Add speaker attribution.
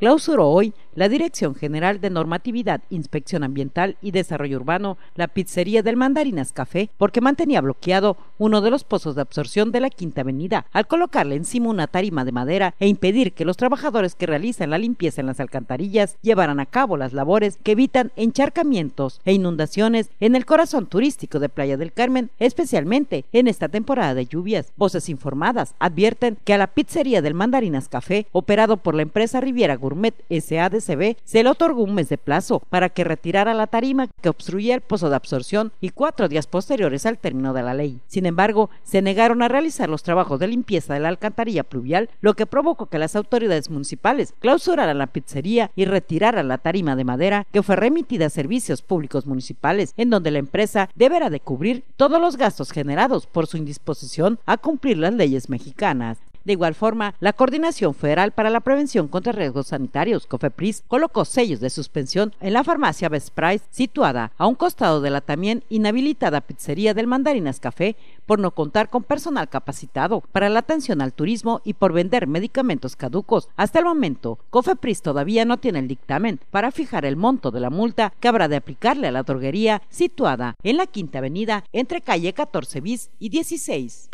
Speaker 1: Close rồi la Dirección General de Normatividad, Inspección Ambiental y Desarrollo Urbano, la pizzería del Mandarinas Café, porque mantenía bloqueado uno de los pozos de absorción de la Quinta Avenida, al colocarle encima una tarima de madera e impedir que los trabajadores que realizan la limpieza en las alcantarillas llevaran a cabo las labores que evitan encharcamientos e inundaciones en el corazón turístico de Playa del Carmen, especialmente en esta temporada de lluvias. Voces informadas advierten que a la pizzería del Mandarinas Café, operado por la empresa Riviera Gourmet S.A se le otorgó un mes de plazo para que retirara la tarima que obstruía el pozo de absorción y cuatro días posteriores al término de la ley. Sin embargo, se negaron a realizar los trabajos de limpieza de la alcantarilla pluvial, lo que provocó que las autoridades municipales clausuraran la pizzería y retiraran la tarima de madera que fue remitida a servicios públicos municipales, en donde la empresa deberá de cubrir todos los gastos generados por su indisposición a cumplir las leyes mexicanas. De igual forma, la Coordinación Federal para la Prevención contra Riesgos Sanitarios, COFEPRIS, colocó sellos de suspensión en la farmacia Best Price, situada a un costado de la también inhabilitada pizzería del Mandarinas Café, por no contar con personal capacitado para la atención al turismo y por vender medicamentos caducos. Hasta el momento, COFEPRIS todavía no tiene el dictamen para fijar el monto de la multa que habrá de aplicarle a la droguería situada en la Quinta Avenida entre calle 14 bis y 16.